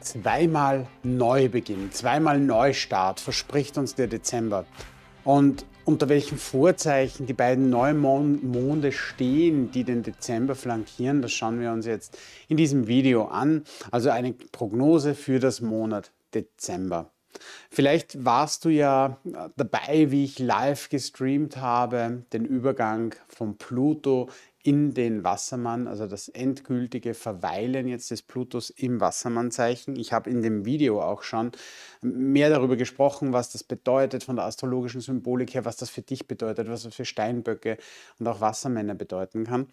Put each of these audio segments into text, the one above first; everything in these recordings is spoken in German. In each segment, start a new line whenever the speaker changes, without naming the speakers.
zweimal Neubeginn, zweimal Neustart verspricht uns der Dezember. Und unter welchen Vorzeichen die beiden Neumonde stehen, die den Dezember flankieren, das schauen wir uns jetzt in diesem Video an. Also eine Prognose für das Monat Dezember. Vielleicht warst du ja dabei, wie ich live gestreamt habe, den Übergang von Pluto in den Wassermann, also das endgültige Verweilen jetzt des Plutos im Wassermannzeichen. Ich habe in dem Video auch schon mehr darüber gesprochen, was das bedeutet von der astrologischen Symbolik her, was das für dich bedeutet, was das für Steinböcke und auch Wassermänner bedeuten kann.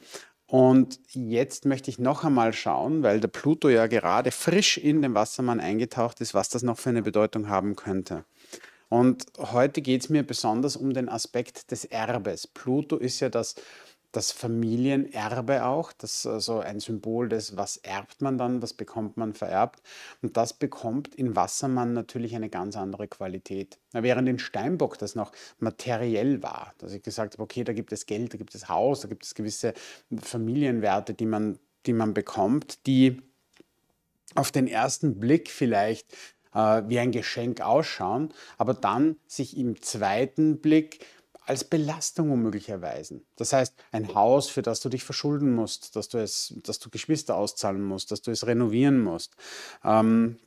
Und jetzt möchte ich noch einmal schauen, weil der Pluto ja gerade frisch in den Wassermann eingetaucht ist, was das noch für eine Bedeutung haben könnte. Und heute geht es mir besonders um den Aspekt des Erbes. Pluto ist ja das das Familienerbe auch, das äh, so also ein Symbol des, was erbt man dann, was bekommt man vererbt. Und das bekommt in Wassermann natürlich eine ganz andere Qualität. Während in Steinbock das noch materiell war, dass ich gesagt habe, okay, da gibt es Geld, da gibt es Haus, da gibt es gewisse Familienwerte, die man, die man bekommt, die auf den ersten Blick vielleicht äh, wie ein Geschenk ausschauen, aber dann sich im zweiten Blick als Belastung womöglich erweisen. Das heißt, ein Haus, für das du dich verschulden musst, dass du es, dass du Geschwister auszahlen musst, dass du es renovieren musst, ähm,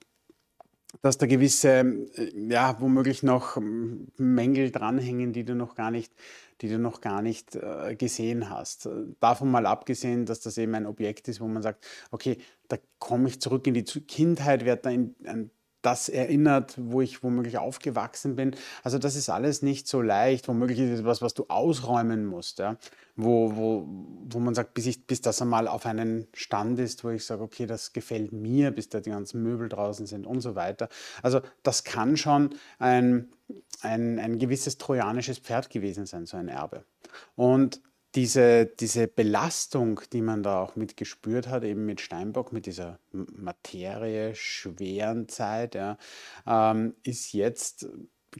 dass da gewisse, äh, ja, womöglich noch ähm, Mängel dranhängen, die du noch gar nicht, die du noch gar nicht äh, gesehen hast. Davon mal abgesehen, dass das eben ein Objekt ist, wo man sagt, okay, da komme ich zurück in die Kindheit, werde da in, ein das erinnert, wo ich womöglich aufgewachsen bin. Also das ist alles nicht so leicht. Womöglich ist es etwas, was du ausräumen musst, ja? wo, wo, wo man sagt, bis, ich, bis das einmal auf einen Stand ist, wo ich sage, okay, das gefällt mir, bis da die ganzen Möbel draußen sind und so weiter. Also das kann schon ein, ein, ein gewisses trojanisches Pferd gewesen sein, so ein Erbe. Und diese, diese Belastung, die man da auch mit gespürt hat, eben mit Steinbock, mit dieser Materie, schweren Zeit, ja, ähm, ist jetzt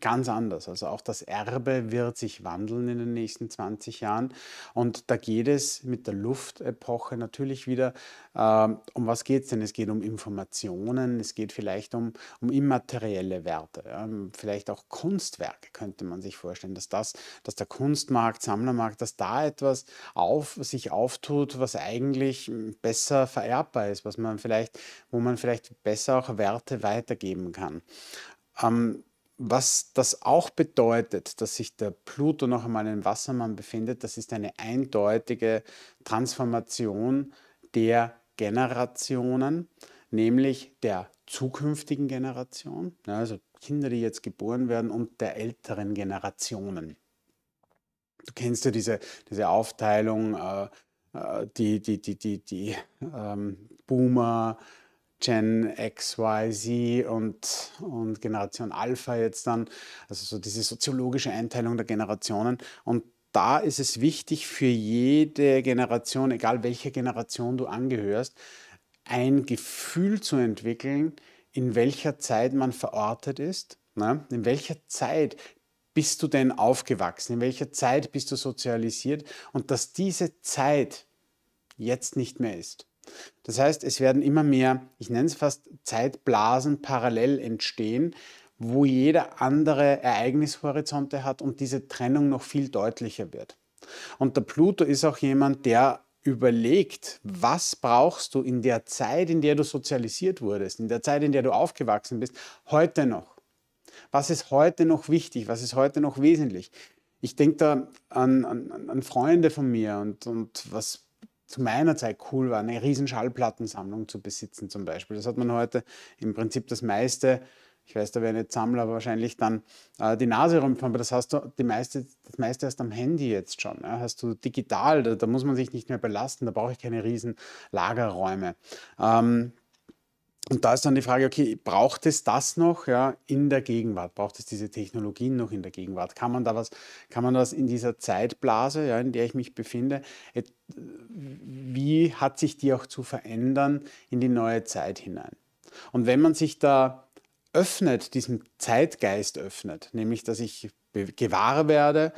ganz anders. Also auch das Erbe wird sich wandeln in den nächsten 20 Jahren. Und da geht es mit der Luftepoche natürlich wieder, äh, um was geht es denn? Es geht um Informationen, es geht vielleicht um, um immaterielle Werte, ja? Ähm, vielleicht auch Kunstwerke könnte man sich vorstellen, dass, das, dass der Kunstmarkt, Sammlermarkt, dass da etwas auf, sich auftut, was eigentlich besser vererbbar ist, was man vielleicht, wo man vielleicht besser auch Werte weitergeben kann. Ähm, was das auch bedeutet, dass sich der Pluto noch einmal im Wassermann befindet, das ist eine eindeutige Transformation der Generationen, nämlich der zukünftigen Generation, also Kinder, die jetzt geboren werden, und der älteren Generationen. Du kennst ja diese, diese Aufteilung, äh, äh die, die, die, die, die ähm, Boomer, Gen X, Y, Z und, und Generation Alpha jetzt dann, also so diese soziologische Einteilung der Generationen. Und da ist es wichtig für jede Generation, egal welcher Generation du angehörst, ein Gefühl zu entwickeln, in welcher Zeit man verortet ist, ne? in welcher Zeit bist du denn aufgewachsen, in welcher Zeit bist du sozialisiert und dass diese Zeit jetzt nicht mehr ist. Das heißt, es werden immer mehr, ich nenne es fast Zeitblasen parallel entstehen, wo jeder andere Ereignishorizonte hat und diese Trennung noch viel deutlicher wird. Und der Pluto ist auch jemand, der überlegt, was brauchst du in der Zeit, in der du sozialisiert wurdest, in der Zeit, in der du aufgewachsen bist, heute noch. Was ist heute noch wichtig? Was ist heute noch wesentlich? Ich denke da an, an, an Freunde von mir und, und was zu meiner Zeit cool war, eine riesen Schallplattensammlung zu besitzen zum Beispiel. Das hat man heute im Prinzip das meiste ich weiß, da wäre nicht Sammler wahrscheinlich dann äh, die Nase rumfahren, aber das hast du die meiste, das meiste erst am Handy jetzt schon. Ja? Hast du digital, da, da, muss man sich nicht mehr belasten, da brauche ich keine riesen Lagerräume. Ähm, und da ist dann die Frage, okay, braucht es das noch ja, in der Gegenwart? Braucht es diese Technologien noch in der Gegenwart? Kann man da was, kann man das in dieser Zeitblase, ja, in der ich mich befinde, wie hat sich die auch zu verändern in die neue Zeit hinein? Und wenn man sich da öffnet, diesem Zeitgeist öffnet, nämlich dass ich gewahr werde,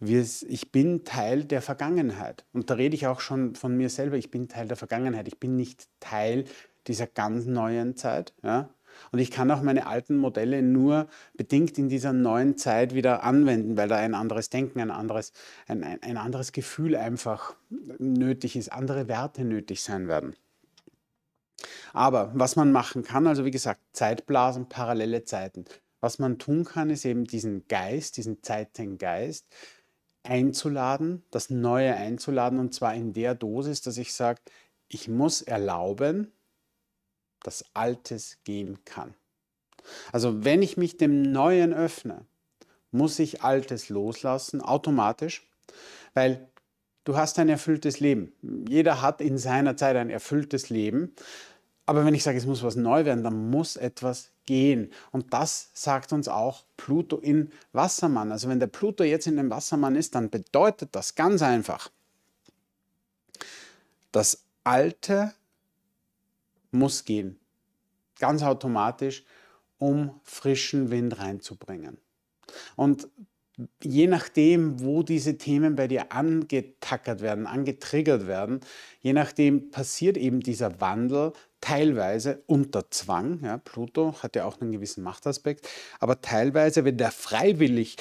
ich bin Teil der Vergangenheit. Und da rede ich auch schon von mir selber, ich bin Teil der Vergangenheit, ich bin nicht Teil der dieser ganz neuen Zeit. Ja? Und ich kann auch meine alten Modelle nur bedingt in dieser neuen Zeit wieder anwenden, weil da ein anderes Denken, ein anderes, ein, ein anderes Gefühl einfach nötig ist, andere Werte nötig sein werden. Aber was man machen kann, also wie gesagt, Zeitblasen, parallele Zeiten. Was man tun kann, ist eben diesen Geist, diesen Zeitengeist einzuladen, das Neue einzuladen und zwar in der Dosis, dass ich sage, ich muss erlauben, das Altes geben kann. Also wenn ich mich dem Neuen öffne, muss ich Altes loslassen, automatisch, weil du hast ein erfülltes Leben. Jeder hat in seiner Zeit ein erfülltes Leben. Aber wenn ich sage, es muss was neu werden, dann muss etwas gehen. Und das sagt uns auch Pluto in Wassermann. Also wenn der Pluto jetzt in dem Wassermann ist, dann bedeutet das ganz einfach, das Alte muss gehen. Ganz automatisch, um frischen Wind reinzubringen. Und je nachdem, wo diese Themen bei dir angetackert werden, angetriggert werden, je nachdem passiert eben dieser Wandel teilweise unter Zwang. Ja, Pluto hat ja auch einen gewissen Machtaspekt, aber teilweise, wenn der freiwillig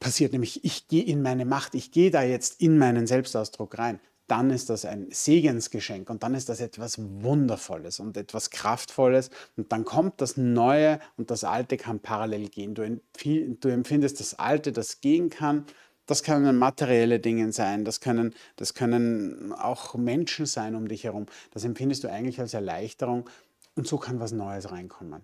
passiert, nämlich ich gehe in meine Macht, ich gehe da jetzt in meinen Selbstausdruck rein, dann ist das ein Segensgeschenk und dann ist das etwas Wundervolles und etwas Kraftvolles und dann kommt das Neue und das Alte kann parallel gehen. Du, empfindest das Alte, das gehen kann. Das können materielle Dinge sein, das können, das können auch Menschen sein um dich herum. Das empfindest du eigentlich als Erleichterung und so kann was Neues reinkommen.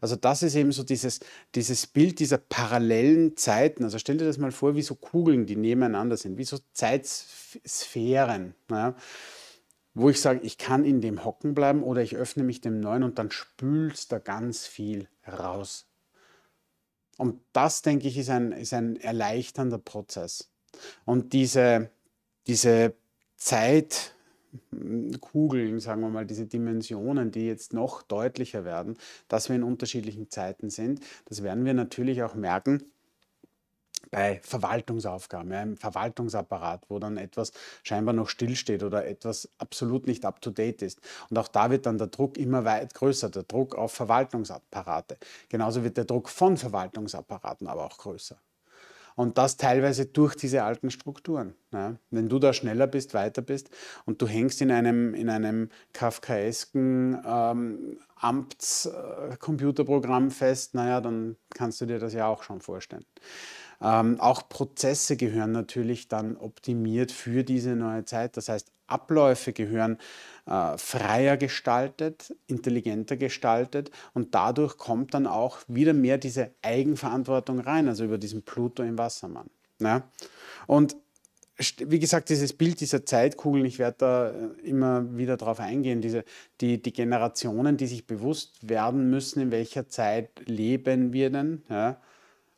Also das ist eben so dieses, dieses Bild dieser parallelen Zeiten. Also stell dir das mal vor, wie so Kugeln, die nebeneinander sind, wie so Zeitsphären. Ja? Wo ich sage, ich kann in dem hocken bleiben oder ich öffne mich dem Neuen und dann spülst da ganz viel raus. Und das, denke ich, ist ein, ist ein erleichternder Prozess. Und diese, diese Zeit, Kugeln, sagen wir mal, diese Dimensionen, die jetzt noch deutlicher werden, dass wir in unterschiedlichen Zeiten sind. Das werden wir natürlich auch merken bei Verwaltungsaufgaben, ja, im Verwaltungsapparat, wo dann etwas scheinbar noch stillsteht oder etwas absolut nicht up-to-date ist. Und auch da wird dann der Druck immer weit größer, der Druck auf Verwaltungsapparate. Genauso wird der Druck von Verwaltungsapparaten aber auch größer. Und das teilweise durch diese alten Strukturen. Ja? Wenn du da schneller bist, weiter bist und du hängst in einem, in einem kafkaesken ähm, Amtscomputerprogramm fest, naja, dann kannst du dir das ja auch schon vorstellen. Ähm, auch Prozesse gehören natürlich dann optimiert für diese neue Zeit. Das heißt, Abläufe gehören äh, freier gestaltet, intelligenter gestaltet und dadurch kommt dann auch wieder mehr diese Eigenverantwortung rein, also über diesen Pluto im Wassermann. Ja? Ne? Und wie gesagt, dieses Bild dieser Zeitkugeln, ich werde da äh, immer wieder drauf eingehen, diese, die, die Generationen, die sich bewusst werden müssen, in welcher Zeit leben wir denn. Ja?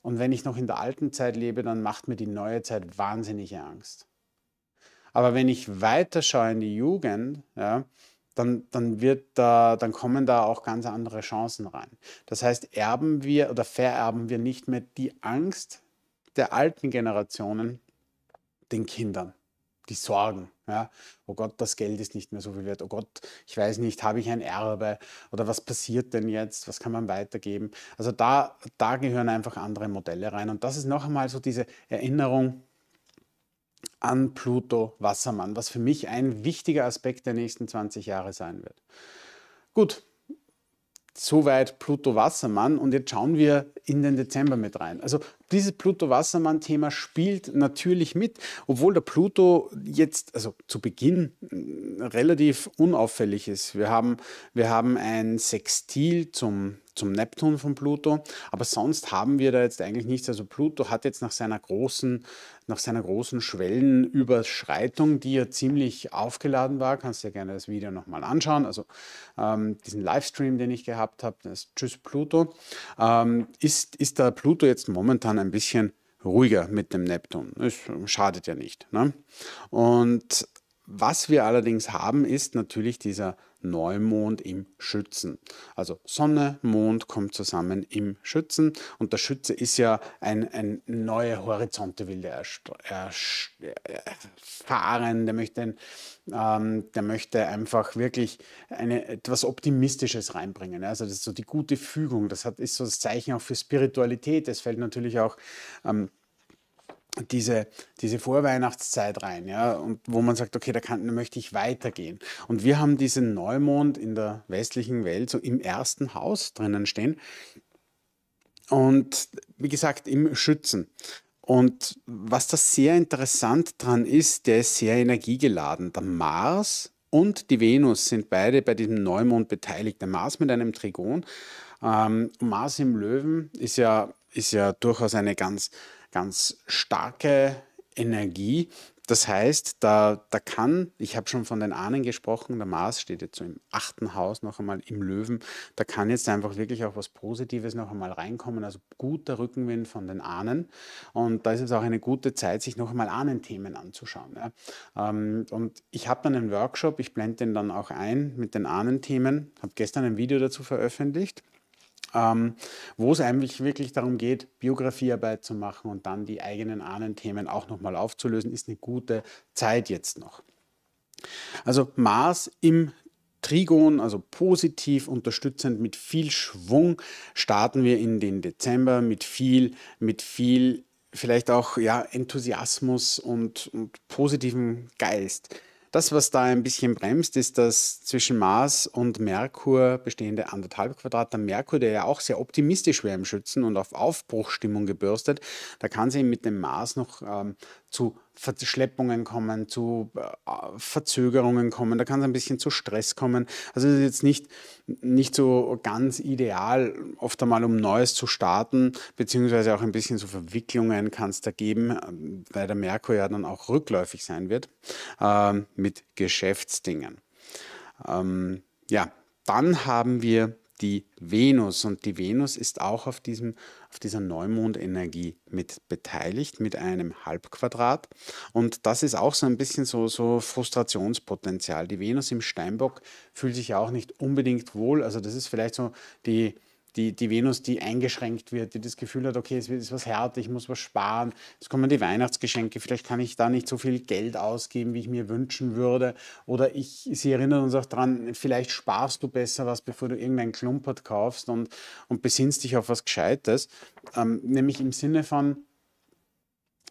Und wenn ich noch in der alten Zeit lebe, dann macht mir die neue Zeit wahnsinnige Angst. Aber wenn ich weiterschaue in die Jugend, ja, dann, dann, wird da, dann kommen da auch ganz andere Chancen rein. Das heißt, erben wir oder vererben wir nicht mehr die Angst der alten Generationen den Kindern, die Sorgen, ja, oh Gott, das Geld ist nicht mehr so viel wert. Oh Gott, ich weiß nicht, habe ich ein Erbe? Oder was passiert denn jetzt? Was kann man weitergeben? Also da, da gehören einfach andere Modelle rein. Und das ist noch einmal so diese Erinnerung an Pluto Wassermann, was für mich ein wichtiger Aspekt der nächsten 20 Jahre sein wird. Gut, Soweit Pluto Wassermann und jetzt schauen wir in den Dezember mit rein. Also dieses Pluto-Wassermann-Thema spielt natürlich mit, obwohl der Pluto jetzt, also zu Beginn, mm, relativ unauffällig ist. Wir haben, wir haben ein Sextil zum zum Neptun von Pluto. Aber sonst haben wir da jetzt eigentlich nichts. Also Pluto hat jetzt nach seiner großen, nach seiner großen Schwellenüberschreitung, die ja ziemlich aufgeladen war, kannst du dir gerne das Video nochmal anschauen. Also ähm, diesen Livestream, den ich gehabt habe, das Tschüss Pluto, ähm, ist, ist da Pluto jetzt momentan ein bisschen ruhiger mit dem Neptun. Es schadet ja nicht. Ne? Und was wir allerdings haben, ist natürlich dieser Neumond im Schützen. Also Sonne, Mond kommen zusammen im Schützen und der Schütze ist ja ein, ein neue Horizonte will der erfahren, äh, der möchte, ein, ähm, der möchte einfach wirklich eine, etwas Optimistisches reinbringen. Also das ist so die gute Fügung, das hat, ist so das Zeichen auch für Spiritualität. Es fällt natürlich auch ähm, diese, diese Vorweihnachtszeit rein, ja, und wo man sagt, okay, da, kann, da möchte ich weitergehen. Und wir haben diesen Neumond in der westlichen Welt so im ersten Haus drinnen stehen. Und wie gesagt, im Schützen. Und was da sehr interessant dran ist, der ist sehr energiegeladen. Der Mars und die Venus sind beide bei diesem Neumond beteiligt. Der Mars mit einem Trigon. Ähm, Mars im Löwen ist ja, ist ja durchaus eine ganz ganz starke Energie. Das heißt, da, da kann, ich habe schon von den Ahnen gesprochen, der Mars steht jetzt so im achten Haus noch einmal im Löwen, da kann jetzt einfach wirklich auch was Positives noch einmal reinkommen, also guter Rückenwind von den Ahnen. Und da ist es auch eine gute Zeit, sich noch einmal Ahnenthemen anzuschauen. Ja. Ähm, und ich habe dann einen Workshop, ich blende den dann auch ein mit den Ahnenthemen, habe gestern ein Video dazu veröffentlicht ähm, wo es eigentlich wirklich darum geht, Biografiearbeit zu machen und dann die eigenen Ahnenthemen auch nochmal aufzulösen, ist eine gute Zeit jetzt noch. Also Mars im Trigon, also positiv unterstützend mit viel Schwung, starten wir in den Dezember mit viel, mit viel vielleicht auch ja, Enthusiasmus und, und positivem Geist. Das, was da ein bisschen bremst, ist das zwischen Mars und Merkur bestehende anderthalb Quadrat. Der Merkur, der ja auch sehr optimistisch wäre im Schützen und auf Aufbruchstimmung gebürstet, da kann sie mit dem Mars noch ähm, zu Verschleppungen kommen, zu äh, Verzögerungen kommen, da kann es ein bisschen zu Stress kommen. Also es ist jetzt nicht, nicht so ganz ideal, oft einmal um Neues zu starten, beziehungsweise auch ein bisschen so Verwicklungen kann es da geben, äh, weil der Merkur ja dann auch rückläufig sein wird äh, mit Geschäftsdingen. Ähm, ja, dann haben wir die Venus. Und die Venus ist auch auf, diesem, auf dieser Neumondenergie mit beteiligt, mit einem Halbquadrat. Und das ist auch so ein bisschen so, so Frustrationspotenzial. Die Venus im Steinbock fühlt sich ja auch nicht unbedingt wohl. Also das ist vielleicht so die die, die Venus, die eingeschränkt wird, die das Gefühl hat, okay, es ist was hart, ich muss was sparen, es kommen die Weihnachtsgeschenke, vielleicht kann ich da nicht so viel Geld ausgeben, wie ich mir wünschen würde. Oder ich, sie erinnern uns auch daran, vielleicht sparst du besser was, bevor du irgendein Klumpert kaufst und, und besinnst dich auf was Gescheites. Ähm, nämlich im Sinne von,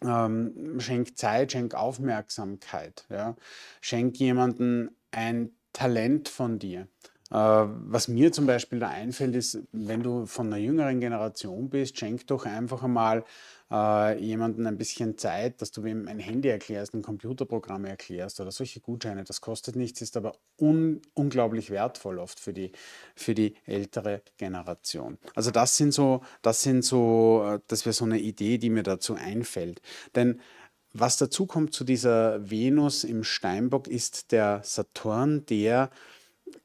ähm, schenk Zeit, schenk Aufmerksamkeit, ja? schenk jemandem ein Talent von dir. Äh, was mir zum Beispiel da einfällt, ist, wenn du von einer jüngeren Generation bist, schenk doch einfach einmal äh, jemandem ein bisschen Zeit, dass du ihm ein Handy erklärst, ein Computerprogramm erklärst oder solche Gutscheine. Das kostet nichts, ist aber un unglaublich wertvoll oft für die, für die ältere Generation. Also das sind so, das sind so, äh, das wäre so eine Idee, die mir dazu einfällt. Denn was dazu kommt zu dieser Venus im Steinbock, ist der Saturn, der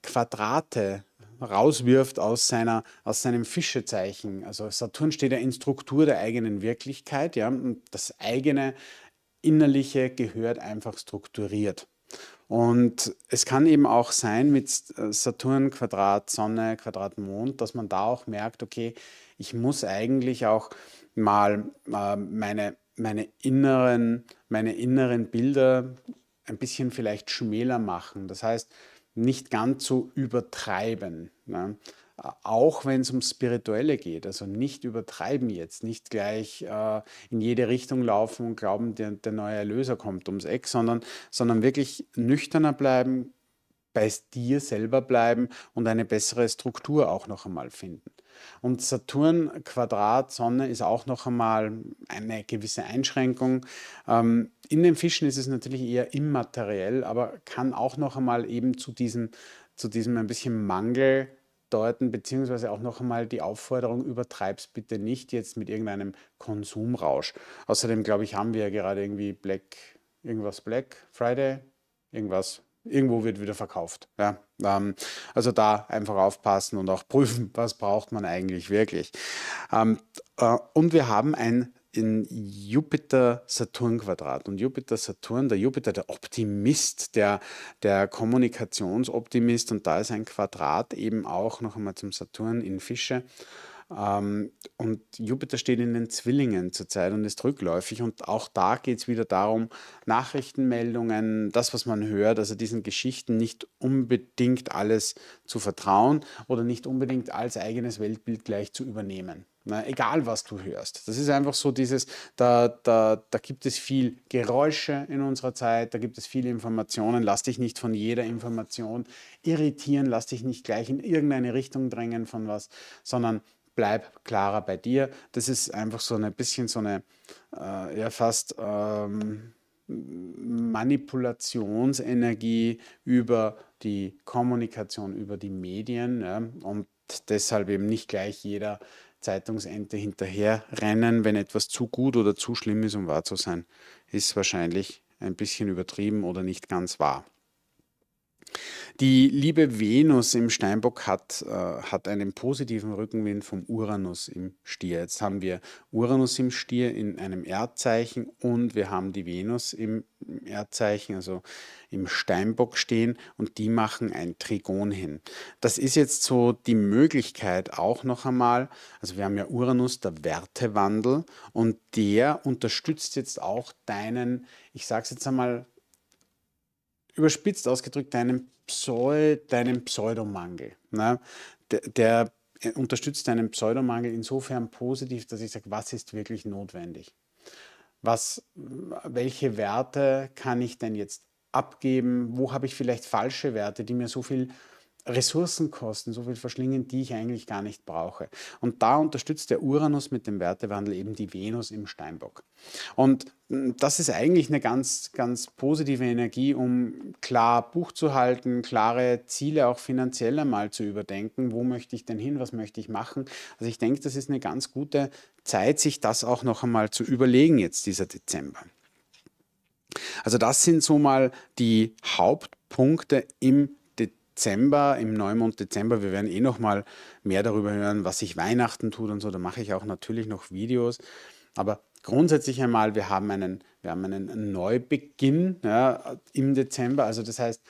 Quadrate rauswirft aus, seiner, aus seinem Fischezeichen. Also Saturn steht ja in Struktur der eigenen Wirklichkeit. Ja? Und das eigene Innerliche gehört einfach strukturiert. Und es kann eben auch sein mit äh, Saturn, Quadrat, Sonne, Quadrat, Mond, dass man da auch merkt, okay, ich muss eigentlich auch mal äh, meine, meine, inneren, meine inneren Bilder ein bisschen vielleicht schmäler machen. Das heißt, nicht ganz so übertreiben. Ne? Auch wenn es um Spirituelle geht, also nicht übertreiben jetzt, nicht gleich äh, in jede Richtung laufen und glauben, der, der neue Erlöser kommt ums Eck, sondern, sondern wirklich nüchterner bleiben, bei dir selber bleiben und eine bessere Struktur auch noch einmal finden. Und Saturn Quadrat Sonne ist auch noch einmal eine gewisse Einschränkung. Ähm, in den Fischen ist es natürlich eher immateriell, aber kann auch noch einmal eben zu diesem, zu diesem ein bisschen Mangel deuten, beziehungsweise auch noch einmal die Aufforderung, übertreib's bitte nicht jetzt mit irgendeinem Konsumrausch. Außerdem, glaube ich, haben wir ja gerade irgendwie Black, irgendwas Black Friday, irgendwas irgendwo wird wieder verkauft. Ja? Ähm, also da einfach aufpassen und auch prüfen, was braucht man eigentlich wirklich. Ähm, äh, und wir haben ein in Jupiter-Saturn-Quadrat. Und Jupiter-Saturn, der Jupiter, der Optimist, der, der Kommunikationsoptimist. Und da ist ein Quadrat eben auch noch einmal zum Saturn in Fische. Ähm, und Jupiter steht in den Zwillingen zurzeit und ist rückläufig. Und auch da geht es wieder darum, Nachrichtenmeldungen, das, was man hört, also diesen Geschichten nicht unbedingt alles zu vertrauen oder nicht unbedingt als eigenes Weltbild gleich zu übernehmen. Na, egal, was du hörst. Das ist einfach so dieses, da, da, da gibt es viel Geräusche in unserer Zeit, da gibt es viele Informationen. Lass dich nicht von jeder Information irritieren, lass dich nicht gleich in irgendeine Richtung drängen von was, sondern bleib klarer bei dir. Das ist einfach so ein bisschen so eine, äh, ja fast ähm, Manipulationsenergie über die Kommunikation, über die Medien ja, und deshalb eben nicht gleich jeder Zeitungsente hinterherrennen, wenn etwas zu gut oder zu schlimm ist, um wahr zu sein, ist wahrscheinlich ein bisschen übertrieben oder nicht ganz wahr. Die liebe Venus im Steinbock hat, äh, hat einen positiven Rückenwind vom Uranus im Stier. Jetzt haben wir Uranus im Stier in einem Erdzeichen und wir haben die Venus im Erdzeichen, also im Steinbock stehen und die machen ein Trigon hin. Das ist jetzt so die Möglichkeit auch noch einmal, also wir haben ja Uranus, der Wertewandel und der unterstützt jetzt auch deinen, ich sage es jetzt einmal überspitzt ausgedrückt, deinen Pseu deinen Pseudomangel. Ne? Der, der äh, unterstützt deinen Pseudomangel insofern positiv, dass ich sage, was ist wirklich notwendig? Was, welche Werte kann ich denn jetzt abgeben? Wo habe ich vielleicht falsche Werte, die mir so viel Ressourcen kosten, so viel verschlingen, die ich eigentlich gar nicht brauche. Und da unterstützt der Uranus mit dem Wertewandel eben die Venus im Steinbock. Und hm, das ist eigentlich eine ganz, ganz positive Energie, um klar Buch zu halten, klare Ziele auch finanziell einmal zu überdenken. Wo möchte ich denn hin? Was möchte ich machen? Also ich denke, das ist eine ganz gute Zeit, sich das auch noch einmal zu überlegen jetzt dieser Dezember. Also das sind so mal die Hauptpunkte im Dezember, im Neumond Dezember, wir werden eh nochmal mehr darüber hören, was sich Weihnachten tut und so. Da mache ich auch natürlich noch Videos. Aber grundsätzlich einmal, wir haben einen, wir haben einen Neubeginn ja, im Dezember. Also das heißt,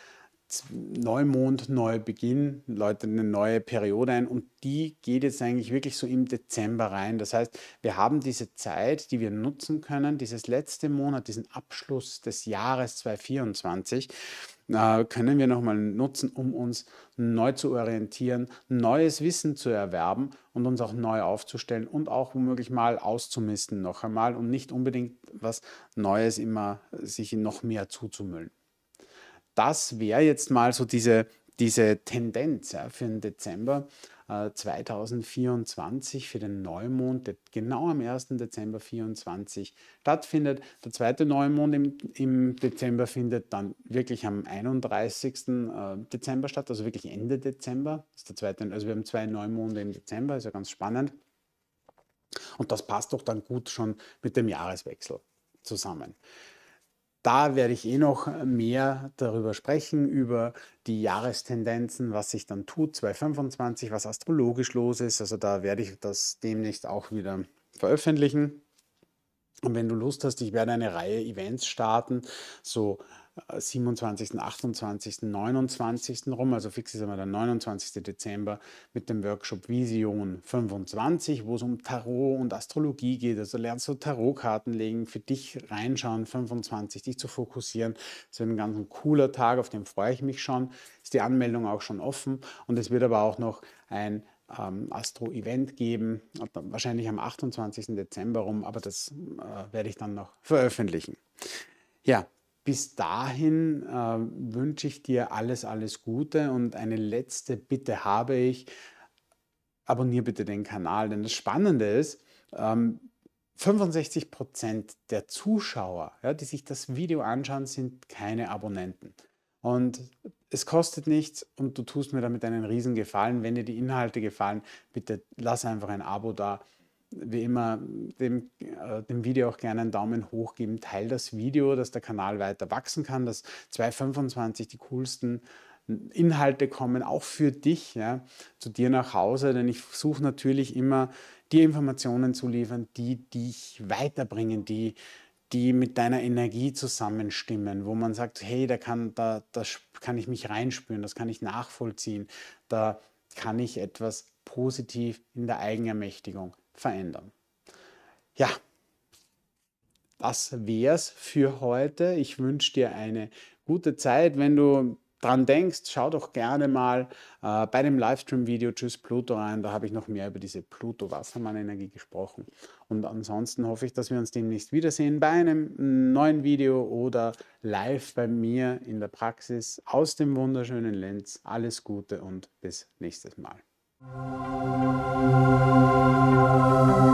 Neumond, Neubeginn, läutet eine neue Periode ein und die geht jetzt eigentlich wirklich so im Dezember rein. Das heißt, wir haben diese Zeit, die wir nutzen können, dieses letzte Monat, diesen Abschluss des Jahres 2024 können wir nochmal nutzen, um uns neu zu orientieren, neues Wissen zu erwerben und uns auch neu aufzustellen und auch womöglich mal auszumisten noch einmal und nicht unbedingt was Neues immer sich noch mehr zuzumüllen. Das wäre jetzt mal so diese, diese Tendenz ja, für den Dezember. 2024 äh, für den Neumond, der genau am 1. Dezember 2024 stattfindet. Der zweite Neumond im, im, Dezember findet dann wirklich am 31. Äh, Dezember statt, also wirklich Ende Dezember. ist der zweite, also wir haben zwei Neumonde im Dezember, ist ja ganz spannend. Und das passt doch dann gut schon mit dem Jahreswechsel zusammen. Da werde ich eh noch mehr darüber sprechen, über die Jahrestendenzen, was sich dann tut, 2025, was astrologisch los ist. Also da werde ich das demnächst auch wieder veröffentlichen. Und wenn du Lust hast, ich werde eine Reihe Events starten, so 27., 28., 29. rum, also fix ist immer der 29. Dezember mit dem Workshop Vision 25, wo es um Tarot und Astrologie geht. Also lernst du Tarotkarten legen, für dich reinschauen, 25, dich zu fokussieren. Es wird ein ganz cooler Tag, auf den freue ich mich schon. Ist die Anmeldung auch schon offen und es wird aber auch noch ein ähm, Astro-Event geben, wahrscheinlich am 28. Dezember rum, aber das äh, werde ich dann noch veröffentlichen. Ja, bis dahin äh, wünsche ich dir alles, alles Gute und eine letzte Bitte habe ich. Abonnier bitte den Kanal, denn das Spannende ist, ähm, 65 Prozent der Zuschauer, ja, die sich das Video anschauen, sind keine Abonnenten. Und es kostet nichts und du tust mir damit einen riesen Gefallen. Wenn dir die Inhalte gefallen, bitte lass einfach ein Abo da wie immer dem, äh, dem, Video auch gerne einen Daumen hoch geben, teil das Video, dass der Kanal weiter wachsen kann, dass 2025 die coolsten Inhalte kommen, auch für dich, ja, zu dir nach Hause, denn ich versuche natürlich immer, dir Informationen zu liefern, die dich weiterbringen, die die mit deiner Energie zusammenstimmen, wo man sagt, hey, da kann, da, da kann ich mich reinspüren, das kann ich nachvollziehen, da kann ich etwas positiv in der Eigenermächtigung verändern. Ja, das wär's für heute. Ich wünsche dir eine gute Zeit. Wenn du dran denkst, schau doch gerne mal äh, bei dem Livestream-Video Tschüss Pluto rein. Da habe ich noch mehr über diese Pluto-Wassermann-Energie gesprochen. Und ansonsten hoffe ich, dass wir uns demnächst wiedersehen bei einem neuen Video oder live bei mir in der Praxis aus dem wunderschönen Lenz. Alles Gute und bis nächstes Mal. Música